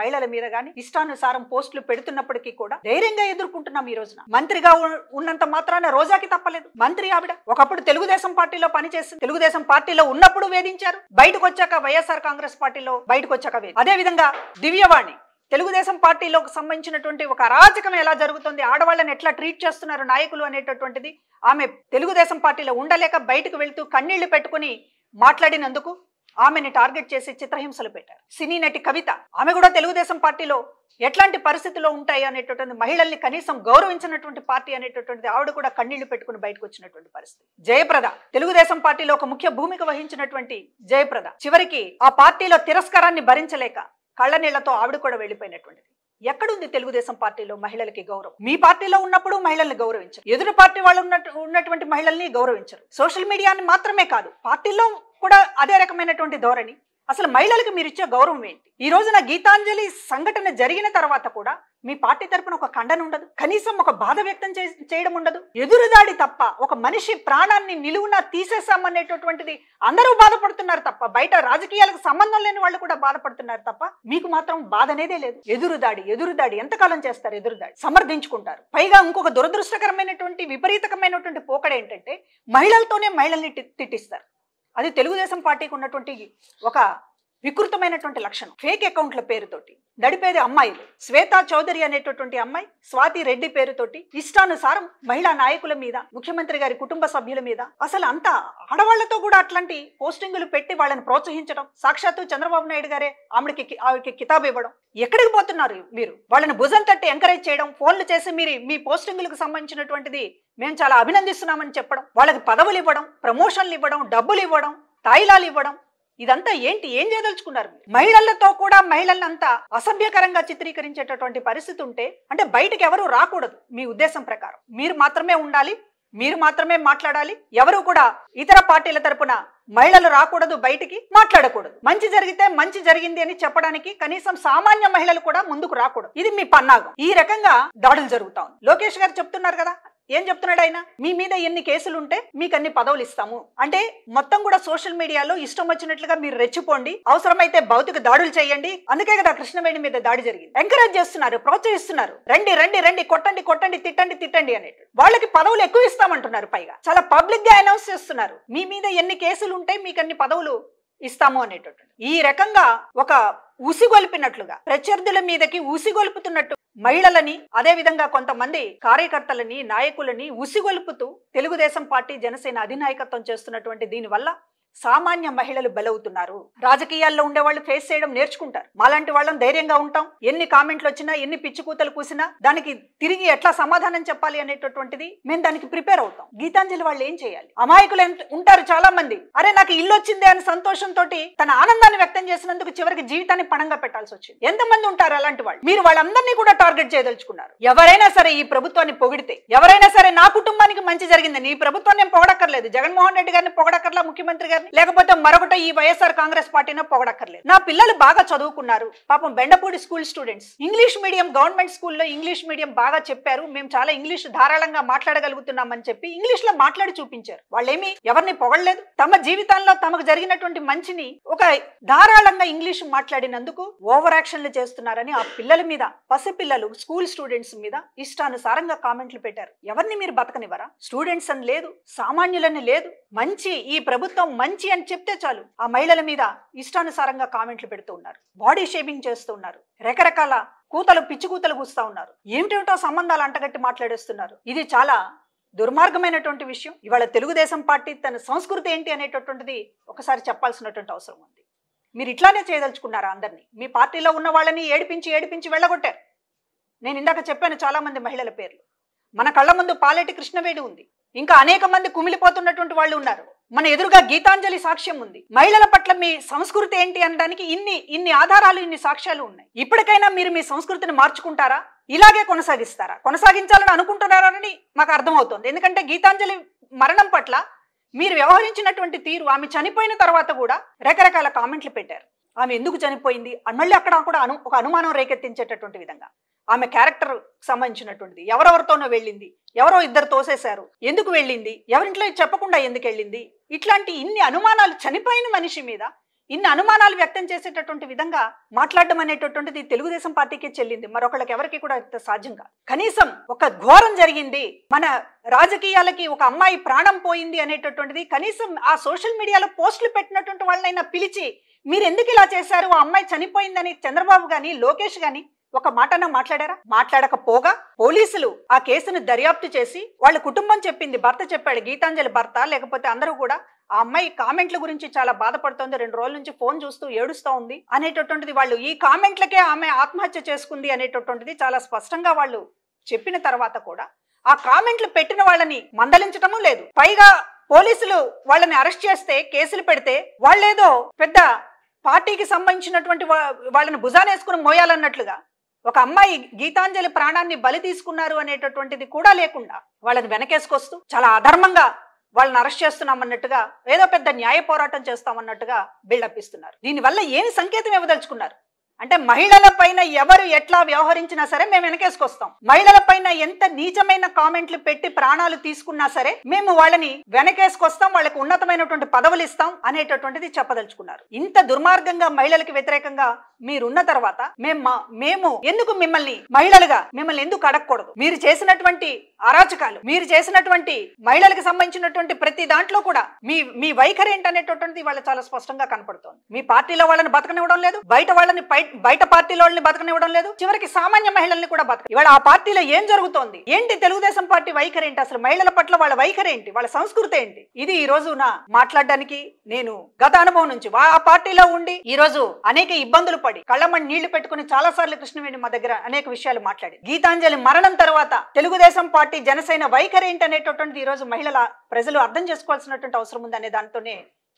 మహిళల మీద కానీ ఇష్టానుసారం పోస్టులు పెడుతున్నప్పటికీ కూడా ధైర్యంగా ఎదుర్కొంటున్నాం ఈ రోజున మంత్రిగా ఉన్నంత మాత్రాన రోజాకి తప్పలేదు మంత్రి ఆవిడ ఒకప్పుడు తెలుగుదేశం పార్టీలో పనిచేసి తెలుగుదేశం పార్టీలో ఉన్నప్పుడు వేధించారు బయటకు వచ్చాక వైఎస్ఆర్ కాంగ్రెస్ పార్టీలో బయటకు వచ్చాక అదే విధంగా దివ్యవాణి తెలుగుదేశం పార్టీలోకి సంబంధించినటువంటి ఒక అరాచకం ఎలా జరుగుతుంది ఆడవాళ్ళని ఎట్లా ట్రీట్ చేస్తున్నారు నాయకులు అనేటటువంటిది ఆమె తెలుగుదేశం పార్టీలో ఉండలేక బయటకు వెళ్తూ కన్నీళ్లు పెట్టుకుని మాట్లాడినందుకు ఆమెని టార్గెట్ చేసి చిత్రహింసలు పెట్టారు సినీ నటి కవిత ఆమె కూడా తెలుగుదేశం పార్టీలో ఎట్లాంటి పరిస్థితుల్లో ఉంటాయి అనేటటువంటి మహిళల్ని కనీసం గౌరవించినటువంటి పార్టీ అనేటటువంటిది ఆవిడ కూడా కన్నీళ్లు పెట్టుకుని బయటకు వచ్చినటువంటి పరిస్థితి జయప్రద తెలుగుదేశం పార్టీలో ఒక ముఖ్య భూమిక వహించినటువంటి జయప్రద చివరికి ఆ పార్టీలో తిరస్కారాన్ని భరించలేక కళ్ళ నీళ్లతో ఆవిడ కూడా వెళ్ళిపోయినటువంటిది ఎక్కడుంది తెలుగుదేశం పార్టీలో మహిళలకి గౌరవం మీ పార్టీలో ఉన్నప్పుడు మహిళల్ని గౌరవించరు ఎదురు పార్టీ వాళ్ళు ఉన్నటువంటి మహిళల్ని గౌరవించరు సోషల్ మీడియాని మాత్రమే కాదు పార్టీలో కూడా అదే రకమైనటువంటి ధోరణి అసలు మహిళలకు మీరు ఇచ్చే గౌరవం ఏంటి ఈ రోజున గీతాంజలి సంఘటన జరిగిన తర్వాత కూడా మీ పార్టీ తరపున ఒక ఖండన ఉండదు కనీసం ఒక బాధ వ్యక్తం చేయడం ఉండదు ఎదురుదాడి తప్ప ఒక మనిషి ప్రాణాన్ని నిలువున తీసేసామనేటటువంటిది అందరూ బాధపడుతున్నారు తప్ప బయట రాజకీయాలకు సంబంధం లేని వాళ్ళు కూడా బాధపడుతున్నారు తప్ప మీకు మాత్రం బాధ అనేదే లేదు ఎదురుదాడి ఎదురుదాడి ఎంతకాలం చేస్తారు ఎదురుదాడి సమర్థించుకుంటారు పైగా ఇంకొక దురదృష్టకరమైనటువంటి విపరీతకమైనటువంటి పోకడ ఏంటంటే మహిళలతోనే మహిళల్ని తిట్టిస్తారు అది తెలుగుదేశం పార్టీకి ఉన్నటువంటి ఒక వికృతమైనటువంటి లక్షణం ఫేక్ అకౌంట్ల పేరుతోటి నడిపేది అమ్మాయిలు శ్వేతా చౌదరి అనేటటువంటి అమ్మాయి స్వాతి రెడ్డి పేరుతోటి ఇష్టానుసారం మహిళా నాయకుల మీద ముఖ్యమంత్రి గారి కుటుంబ సభ్యుల మీద అసలు అంతా ఆడవాళ్లతో కూడా అట్లాంటి పోస్టింగులు పెట్టి వాళ్ళని ప్రోత్సహించడం సాక్షాత్తు చంద్రబాబు నాయుడు గారే ఆమెకి ఆవిడకి కితాబు ఇవ్వడం ఎక్కడికి పోతున్నారు మీరు వాళ్ళని భుజం తట్టి ఎంకరేజ్ చేయడం ఫోన్లు చేసి మీరు మీ పోస్టింగులకు సంబంధించినటువంటిది మేము చాలా అభినందిస్తున్నామని చెప్పడం వాళ్ళకి పదవులు ఇవ్వడం ప్రమోషన్లు ఇవ్వడం డబ్బులు ఇవ్వడం తాయిలాలు ఇవ్వడం ఇదంతా ఏంటి ఏం చేయదలుచుకున్నారు మహిళలతో కూడా మహిళలంతా అసభ్యకరంగా చిత్రీకరించేటటువంటి పరిస్థితి ఉంటే అంటే బయటకు ఎవరు రాకూడదు మీ ఉద్దేశం ప్రకారం మీరు మాత్రమే ఉండాలి మీరు మాత్రమే మాట్లాడాలి ఎవరు కూడా ఇతర పార్టీల తరపున మహిళలు రాకూడదు బయటికి మాట్లాడకూడదు మంచి జరిగితే మంచి జరిగింది అని చెప్పడానికి కనీసం సామాన్య మహిళలు కూడా ముందుకు రాకూడదు ఇది మీ పన్నాగం ఈ రకంగా దాడులు జరుగుతా ఉంది లోకేష్ గారు చెప్తున్నారు కదా ఏం చెప్తున్నాడు ఆయన మీ మీద ఎన్ని కేసులు ఉంటే మీకు అన్ని పదవులు ఇస్తాము అంటే మొత్తం కూడా సోషల్ మీడియాలో ఇష్టం వచ్చినట్లుగా మీరు రెచ్చిపోండి అవసరమైతే భౌతిక దాడులు చేయండి అందుకే కదా కృష్ణవేణి మీద దాడి జరిగింది ఎంకరేజ్ చేస్తున్నారు ప్రోత్సహిస్తున్నారు రండి రండి రండి కొట్టండి కొట్టండి తిట్టండి తిట్టండి అనేట్టు వాళ్ళకి పదవులు ఎక్కువ ఇస్తామంటున్నారు పైగా చాలా పబ్లిక్ గా అనౌన్స్ చేస్తున్నారు మీ మీద ఎన్ని కేసులు ఉంటే మీకు అన్ని పదవులు ఇస్తాము అనేటటువంటి ఈ రకంగా ఒక ఉసిగొల్పినట్లుగా ప్రత్యర్థుల మీదకి ఉసిగొల్పుతున్నట్టు మహిళలని అదేవిధంగా కొంతమంది కార్యకర్తలని నాయకులని ఉసిగొలుపుతూ తెలుగుదేశం పార్టీ జనసేన అధినాయకత్వం చేస్తున్నటువంటి దీనివల్ల సామాన్య మహిళలు బలవుతున్నారు రాజకీయాల్లో ఉండేవాళ్ళు ఫేస్ చేయడం నేర్చుకుంటారు మాలాంటి వాళ్ళం ధైర్యంగా ఉంటాం ఎన్ని కామెంట్లు వచ్చినా ఎన్ని పిచ్చికూతలు కూసినా దానికి తిరిగి ఎట్లా సమాధానం చెప్పాలి అనేటటువంటిది మేము దానికి ప్రిపేర్ అవుతాం గీతాంజలి వాళ్ళు ఏం చేయాలి అమాయకులు ఉంటారు చాలా మంది అరే నాకు ఇల్లు వచ్చిందే అని సంతోషంతో తన ఆనందాన్ని వ్యక్తం చేసినందుకు చివరికి జీవితాన్ని పణంగా పెట్టాల్సి వచ్చింది ఎంతమంది ఉంటారు అలాంటి వాళ్ళు మీరు వాళ్ళందరినీ కూడా టార్గెట్ చేయదలుచుకున్నారు ఎవరైనా సరే ఈ ప్రభుత్వాన్ని పొగిడితే ఎవరైనా సరే నా కుటుంబానికి మంచి జరిగిందని ఈ ప్రభుత్వం నేను పొగడక్కర్లేదు జగన్మోహన్ రెడ్డి గారిని పొగడక్కర్లా ముఖ్యమంత్రి గారు లేకపోతే మరొకటి ఈ వైఎస్ఆర్ కాంగ్రెస్ పార్టీనో పొగడక్కర్లేదు నా పిల్లలు బాగా చదువుకున్నారు పాపం Bendapudi school students English medium government స్కూల్లో ఇంగ్లీష్ మీడియం బాగా చెప్పారు మేము చాలా ఇంగ్లీష్ ధారాళంగా మాట్లాడగలుగుతున్నామని చెప్పి ఇంగ్లీష్ లో మాట్లాడి చూపించారు వాళ్ళేమి ఎవరిని పొగడలేదు తమ జీవితాల్లో తమకు జరిగినటువంటి మంచిని ఒక ధారాళంగా ఇంగ్లీష్ మాట్లాడినందుకు ఓవర్ యాక్షన్లు చేస్తున్నారని ఆ పిల్లల మీద పసిపిల్లలు స్కూల్ స్టూడెంట్స్ మీద ఇష్టానుసారంగా కామెంట్లు పెట్టారు ఎవరిని మీరు బతకనివ్వరా స్టూడెంట్స్ అని లేదు సామాన్యులని లేదు మంచి ఈ ప్రభుత్వం మంచి మంచి అని చెప్తే చాలు ఆ మహిళల మీద ఇష్టానుసారంగా కామెంట్లు పెడుతూ ఉన్నారు బాడీ షేపింగ్ చేస్తూ ఉన్నారు రకరకాల కూతలు పిచ్చి కూతలు కూస్తా ఉన్నారు ఏమిటేమిటో సంబంధాలు అంటగట్టి మాట్లాడేస్తున్నారు ఇది చాలా దుర్మార్గమైనటువంటి విషయం ఇవాళ తెలుగుదేశం పార్టీ తన సంస్కృతి ఏంటి అనేటటువంటిది ఒకసారి చెప్పాల్సినటువంటి అవసరం ఉంది మీరు ఇట్లానే చేయదలుచుకున్నారా అందరినీ మీ పార్టీలో ఉన్న వాళ్ళని ఏడిపించి ఏడిపించి వెళ్ళగొట్టారు నేను ఇందాక చెప్పాను చాలామంది మహిళల పేర్లు మన కళ్ళ ముందు పాలెటి కృష్ణవేడి ఉంది ఇంకా అనేక మంది కుమిలిపోతున్నటువంటి వాళ్ళు ఉన్నారు మన ఎదురుగా గీతాంజలి సాక్ష్యం ఉంది మహిళల పట్ల మీ సంస్కృతి ఏంటి అనడానికి ఇన్ని ఇన్ని ఆధారాలు ఇన్ని సాక్ష్యాలు ఉన్నాయి ఇప్పటికైనా మీరు మీ సంస్కృతిని మార్చుకుంటారా ఇలాగే కొనసాగిస్తారా కొనసాగించాలని అనుకుంటున్నారని మాకు అర్థమవుతుంది ఎందుకంటే గీతాంజలి మరణం పట్ల మీరు వ్యవహరించినటువంటి తీరు ఆమె చనిపోయిన తర్వాత కూడా రకరకాల కామెంట్లు పెట్టారు ఆమె ఎందుకు చనిపోయింది మళ్ళీ అక్కడ కూడా అను ఒక అనుమానం రేకెత్తించేటటువంటి విధంగా ఆమె క్యారెక్టర్ సంబంధించినటువంటిది ఎవరెవరితోనో వెళ్ళింది ఎవరో ఇద్దరు తోసేశారు ఎందుకు వెళ్ళింది ఎవరింట్లో చెప్పకుండా ఎందుకు వెళ్ళింది ఇట్లాంటి ఇన్ని అనుమానాలు చనిపోయిన మనిషి మీద ఇన్ని అనుమానాలు వ్యక్తం చేసేటటువంటి విధంగా మాట్లాడడం అనేటటువంటిది తెలుగుదేశం పార్టీకే చెల్లింది మరొకళ్ళకి ఎవరికి కూడా ఇంత సాధ్యం కాదు కనీసం ఒక ఘోరం జరిగింది మన రాజకీయాలకి ఒక అమ్మాయి ప్రాణం పోయింది అనేటటువంటిది కనీసం ఆ సోషల్ మీడియాలో పోస్టులు పెట్టినటువంటి వాళ్ళనైనా పిలిచి మీరు ఎందుకు ఇలా చేశారు ఆ అమ్మాయి చనిపోయిందని చంద్రబాబు కానీ లోకేష్ గాని ఒక మాటన మాట్లాడారా మాట్లాడకపోగా పోలీసులు ఆ కేసును దర్యాప్తు చేసి వాళ్ళ కుటుంబం చెప్పింది భర్త చెప్పాడు గీతాంజలి భర్త లేకపోతే అందరూ కూడా ఆ అమ్మాయి కామెంట్ల గురించి చాలా బాధపడుతోంది రెండు రోజుల నుంచి ఫోన్ చూస్తూ ఏడుస్తూ ఉంది అనేటటువంటిది వాళ్ళు ఈ కామెంట్లకే ఆమె ఆత్మహత్య చేసుకుంది అనేటటువంటిది చాలా స్పష్టంగా వాళ్ళు చెప్పిన తర్వాత కూడా ఆ కామెంట్లు పెట్టిన వాళ్ళని మందలించటము లేదు పైగా పోలీసులు వాళ్ళని అరెస్ట్ చేస్తే కేసులు పెడితే వాళ్ళేదో పెద్ద పార్టీకి సంబంధించినటువంటి వాళ్ళని వేసుకుని మోయాలన్నట్లుగా ఒక అమ్మాయి గీతాంజలి ప్రాణాన్ని బలి తీసుకున్నారు అనేటటువంటిది కూడా లేకుండా వాళ్ళని వెనకేసుకొస్తూ చాలా అధర్మంగా వాళ్ళని అరెస్ట్ చేస్తున్నామన్నట్టుగా ఏదో పెద్ద న్యాయ పోరాటం చేస్తామన్నట్టుగా బిల్డప్ ఇస్తున్నారు దీనివల్ల ఏమి సంకేతం ఇవ్వదలుచుకున్నారు అంటే మహిళల పైన ఎవరు ఎట్లా వ్యవహరించినా సరే మేము వెనకేసుకొస్తాం మహిళల పైన ఎంత నీచమైన కామెంట్లు పెట్టి ప్రాణాలు తీసుకున్నా సరే మేము వాళ్ళని వెనకేసుకొస్తాం వాళ్ళకి ఉన్నతమైనటువంటి పదవులు ఇస్తాం అనేటటువంటిది చెప్పదలుచుకున్నారు ఇంత దుర్మార్గంగా మహిళలకు వ్యతిరేకంగా మీరున్న తర్వాత మేము మేము ఎందుకు మిమ్మల్ని మహిళలుగా మిమ్మల్ని ఎందుకు అడగకూడదు మీరు చేసినటువంటి అరాచకాలు మీరు చేసినటువంటి మహిళలకు సంబంధించినటువంటి ప్రతి దాంట్లో కూడా మీ మీ వైఖరి ఏంటనేటటువంటిది వాళ్ళ చాలా స్పష్టంగా కనపడుతోంది మీ పార్టీలో వాళ్ళని బతకనివ్వడం లేదు బయట వాళ్ళని పై బయట పార్టీలోని బతకనివ్వడం లేదు చివరికి సామాన్య మహిళల్ని కూడా బతక ఇవాళ ఆ పార్టీలో ఏం జరుగుతోంది ఏంటి తెలుగుదేశం పార్టీ వైఖరి ఏంటి అసలు మహిళల పట్ల వాళ్ళ వైఖరి ఏంటి వాళ్ళ సంస్కృతి ఏంటి ఇది ఈ రోజు నా మాట్లాడడానికి నేను గత అనుభవం నుంచి ఆ పార్టీలో ఉండి ఈ రోజు అనేక ఇబ్బందులు పడి కళ్ళమని నీళ్లు పెట్టుకుని చాలా సార్లు కృష్ణవేణి మా దగ్గర అనేక విషయాలు మాట్లాడి గీతాంజలి మరణం తర్వాత తెలుగుదేశం పార్టీ జనసేన వైఖరి ఏంటి అనేటటువంటిది ఈ రోజు మహిళల ప్రజలు అర్థం చేసుకోవాల్సినటువంటి అవసరం ఉంది అనే దాంతోనే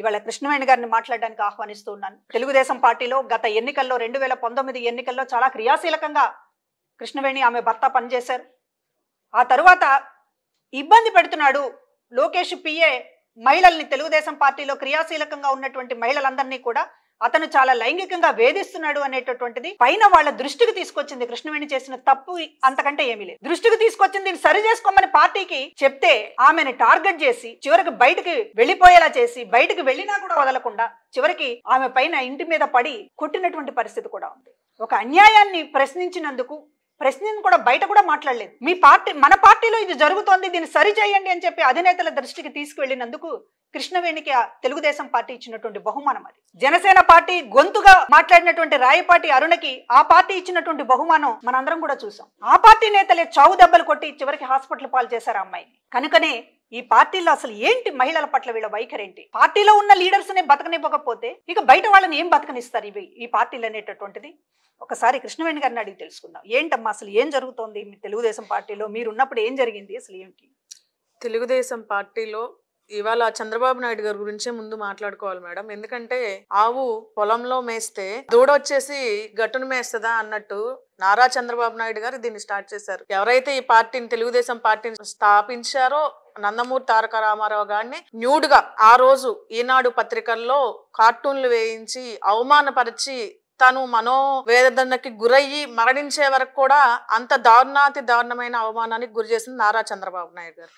ఇవాళ కృష్ణవేణి గారిని మాట్లాడడానికి ఆహ్వానిస్తూ ఉన్నాను తెలుగుదేశం పార్టీలో గత ఎన్నికల్లో రెండు వేల పంతొమ్మిది ఎన్నికల్లో చాలా క్రియాశీలకంగా కృష్ణవేణి ఆమె భర్త పనిచేశారు ఆ తరువాత ఇబ్బంది పెడుతున్నాడు లోకేష్ పిఏ మహిళల్ని తెలుగుదేశం పార్టీలో క్రియాశీలకంగా ఉన్నటువంటి మహిళలందరినీ కూడా అతను చాలా లైంగికంగా వేధిస్తున్నాడు అనేటటువంటిది పైన వాళ్ళ దృష్టికి తీసుకొచ్చింది కృష్ణవేణి చేసిన తప్పు అంతకంటే ఏమీ లేదు దృష్టికి తీసుకొచ్చింది సరి చేసుకోమని పార్టీకి చెప్తే ఆమెను టార్గెట్ చేసి చివరికి బయటకి వెళ్ళిపోయేలా చేసి బయటకు వెళ్ళినా కూడా వదలకుండా చివరికి ఆమె పైన ఇంటి మీద పడి కొట్టినటువంటి పరిస్థితి కూడా ఉంది ఒక అన్యాయాన్ని ప్రశ్నించినందుకు ప్రశ్నను కూడా బయట కూడా మాట్లాడలేదు మీ పార్టీ మన పార్టీలో ఇది జరుగుతోంది దీన్ని సరిచేయండి అని చెప్పి అధినేతల దృష్టికి తీసుకువెళ్ళినందుకు కృష్ణవేణికి తెలుగుదేశం పార్టీ ఇచ్చినటువంటి బహుమానం అది జనసేన పార్టీ గొంతుగా మాట్లాడినటువంటి రాయపాటి అరుణకి ఆ పార్టీ ఇచ్చినటువంటి బహుమానం మనందరం కూడా చూసాం ఆ పార్టీ నేతలే చావు దెబ్బలు కొట్టి చివరికి హాస్పిటల్ పాలు చేశారు అమ్మాయిని కనుకనే ఈ పార్టీలో అసలు ఏంటి మహిళల పట్ల వీళ్ళ వైఖరి ఏంటి పార్టీలో ఉన్న లీడర్స్ నే బతకనివ్వకపోతే ఇక బయట వాళ్ళని ఏం బతకనిస్తారు ఇవి ఈ పార్టీలు అనేటటువంటిది ఒకసారి కృష్ణవేణి గారిని అడిగి తెలుసుకుందాం ఏంటమ్మా అసలు ఏం జరుగుతోంది మీ తెలుగుదేశం పార్టీలో మీరు ఉన్నప్పుడు ఏం జరిగింది అసలు ఏంటి తెలుగుదేశం పార్టీలో ఇవాళ చంద్రబాబు నాయుడు గారి గురించే ముందు మాట్లాడుకోవాలి మేడం ఎందుకంటే ఆవు పొలంలో మేస్తే దూడ వచ్చేసి గట్టును మేస్తదా అన్నట్టు నారా చంద్రబాబు నాయుడు గారు దీన్ని స్టార్ట్ చేశారు ఎవరైతే ఈ పార్టీని తెలుగుదేశం పార్టీని స్థాపించారో నందమూరి తారక రామారావు గారిని న్యూడ్గా ఆ రోజు ఈనాడు పత్రికల్లో కార్టూన్లు వేయించి అవమానపరిచి తను మనోవేదనకి గురయ్యి మరణించే వరకు కూడా అంత దారుణాతి దారుణమైన అవమానానికి గురి చేసింది నారా చంద్రబాబు నాయుడు గారు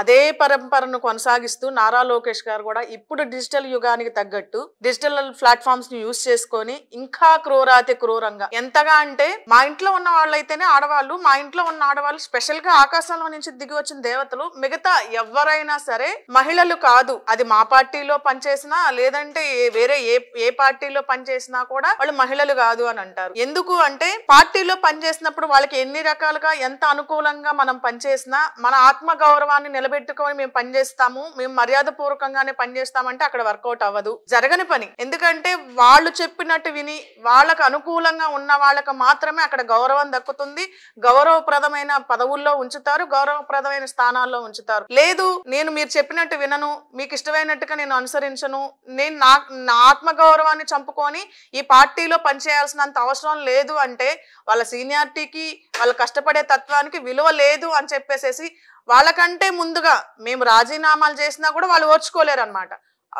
అదే పరంపరను కొనసాగిస్తూ నారా లోకేష్ గారు కూడా ఇప్పుడు డిజిటల్ యుగానికి తగ్గట్టు డిజిటల్ ప్లాట్ఫామ్స్ ని యూస్ చేసుకొని ఇంకా క్రూరాతి క్రూరంగా ఎంతగా అంటే మా ఇంట్లో ఉన్న వాళ్ళైతేనే ఆడవాళ్ళు మా ఇంట్లో ఉన్న ఆడవాళ్ళు స్పెషల్ గా ఆకాశంలో నుంచి దిగి వచ్చిన దేవతలు మిగతా ఎవరైనా సరే మహిళలు కాదు అది మా పార్టీలో పనిచేసినా లేదంటే వేరే ఏ ఏ పార్టీలో పనిచేసినా కూడా వాళ్ళు మహిళలు కాదు అని అంటారు ఎందుకు అంటే పార్టీలో పనిచేసినప్పుడు వాళ్ళకి ఎన్ని రకాలుగా ఎంత అనుకూలంగా మనం పనిచేసినా మన ఆత్మ గౌరవాన్ని నిలబెట్టుకొని మేము పనిచేస్తాము మేము మర్యాద పూర్వకంగానే పనిచేస్తామంటే అక్కడ వర్కౌట్ అవ్వదు జరగని పని ఎందుకంటే వాళ్ళు చెప్పినట్టు విని వాళ్ళకు అనుకూలంగా ఉన్న వాళ్ళకు మాత్రమే అక్కడ గౌరవం దక్కుతుంది గౌరవప్రదమైన పదవుల్లో ఉంచుతారు గౌరవప్రదమైన స్థానాల్లో ఉంచుతారు లేదు నేను మీరు చెప్పినట్టు వినను మీకు ఇష్టమైనట్టుగా నేను అనుసరించను నేను నా నా ఆత్మగౌరవాన్ని చంపుకొని ఈ పార్టీలో పనిచేయాల్సినంత అవసరం లేదు అంటే వాళ్ళ సీనియారిటీకి వాళ్ళ కష్టపడే తత్వానికి విలువ లేదు అని చెప్పేసేసి వాళ్ళకంటే ముందుగా మేము రాజీనామాలు చేసినా కూడా వాళ్ళు ఓర్చుకోలేరు అనమాట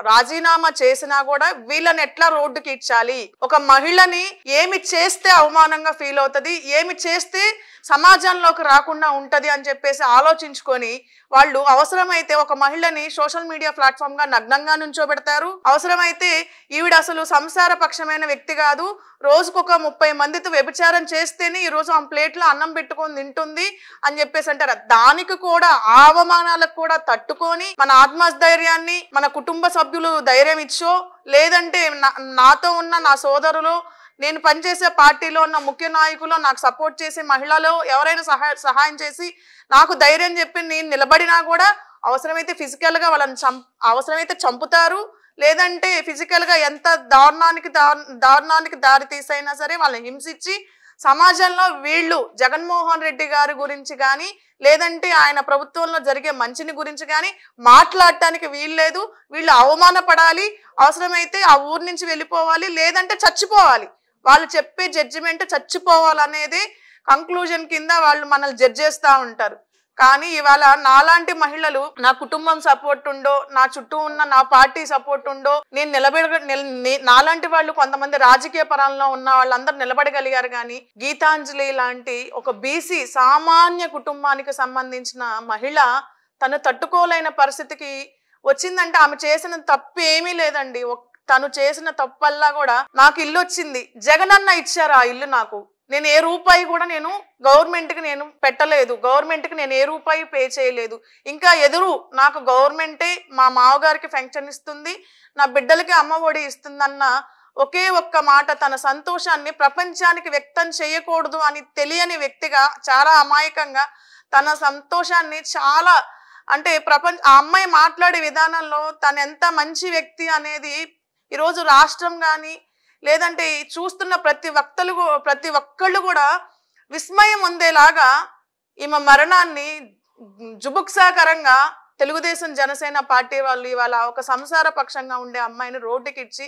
రాజీనామా చేసినా కూడా వీళ్ళని ఎట్లా రోడ్డుకి ఇచ్చాలి ఒక మహిళని ఏమి చేస్తే అవమానంగా ఫీల్ అవుతుంది ఏమి చేస్తే సమాజంలోకి రాకుండా ఉంటుంది అని చెప్పేసి ఆలోచించుకొని వాళ్ళు అవసరమైతే ఒక మహిళని సోషల్ మీడియా ప్లాట్ఫామ్గా నగ్నంగా నుంచోబెడతారు అవసరమైతే ఈవిడ అసలు సంసార పక్షమైన వ్యక్తి కాదు రోజుకొక ముప్పై మందితో వ్యభిచారం చేస్తేనే ఈరోజు ఆ ప్లేట్లో అన్నం పెట్టుకొని తింటుంది అని చెప్పేసి అంటారు దానికి కూడా అవమానాలకు కూడా తట్టుకొని మన ఆత్మస్థైర్యాన్ని మన కుటుంబ సభ్యులు ధైర్యం ఇచ్చో లేదంటే నాతో ఉన్న నా సోదరులు నేను పనిచేసే పార్టీలో ఉన్న ముఖ్య నాయకులు నాకు సపోర్ట్ చేసి మహిళలు ఎవరైనా సహాయ సహాయం చేసి నాకు ధైర్యం చెప్పి నేను నిలబడినా కూడా అవసరమైతే ఫిజికల్గా వాళ్ళని చం అవసరమైతే చంపుతారు లేదంటే ఫిజికల్గా ఎంత దారుణానికి దారుణానికి దారి తీసైనా సరే వాళ్ళని హింసించి సమాజంలో వీళ్ళు జగన్మోహన్ రెడ్డి గారి గురించి కానీ లేదంటే ఆయన ప్రభుత్వంలో జరిగే మంచిని గురించి కానీ మాట్లాడటానికి లేదు వీళ్ళు అవమానపడాలి అవసరమైతే ఆ ఊరు నుంచి వెళ్ళిపోవాలి లేదంటే చచ్చిపోవాలి వాళ్ళు చెప్పే జడ్జిమెంట్ చచ్చిపోవాలనేది కంక్లూజన్ కింద వాళ్ళు మనల్ని జడ్జ్ చేస్తూ ఉంటారు కానీ ఇవాళ నాలాంటి మహిళలు నా కుటుంబం సపోర్ట్ ఉండో నా చుట్టూ ఉన్న నా పార్టీ సపోర్ట్ ఉండో నేను నిలబెడ నాలాంటి వాళ్ళు కొంతమంది రాజకీయ పరంలో ఉన్న వాళ్ళందరూ నిలబడగలిగారు కానీ గీతాంజలి లాంటి ఒక బీసీ సామాన్య కుటుంబానికి సంబంధించిన మహిళ తను తట్టుకోలేని పరిస్థితికి వచ్చిందంటే ఆమె చేసిన తప్పు ఏమీ లేదండి తను చేసిన తప్పల్లా కూడా నాకు ఇల్లు వచ్చింది జగనన్న ఇచ్చారు ఆ ఇల్లు నాకు నేను ఏ రూపాయి కూడా నేను గవర్నమెంట్కి నేను పెట్టలేదు గవర్నమెంట్కి నేను ఏ రూపాయి పే చేయలేదు ఇంకా ఎదురు నాకు గవర్నమెంటే మా మామగారికి ఫెంక్షన్ ఇస్తుంది నా బిడ్డలకి అమ్మ ఒడి ఇస్తుందన్న ఒకే ఒక్క మాట తన సంతోషాన్ని ప్రపంచానికి వ్యక్తం చేయకూడదు అని తెలియని వ్యక్తిగా చాలా అమాయకంగా తన సంతోషాన్ని చాలా అంటే ప్రపంచ ఆ అమ్మాయి మాట్లాడే విధానంలో తను ఎంత మంచి వ్యక్తి అనేది ఈరోజు రాష్ట్రం కానీ లేదంటే చూస్తున్న ప్రతి వక్తలు ప్రతి ఒక్కళ్ళు కూడా విస్మయం ఉందేలాగా ఈమె మరణాన్ని జుభుక్సాకరంగా తెలుగుదేశం జనసేన పార్టీ వాళ్ళు ఇవాళ ఒక సంసార పక్షంగా ఉండే అమ్మాయిని రోడ్డుకిచ్చి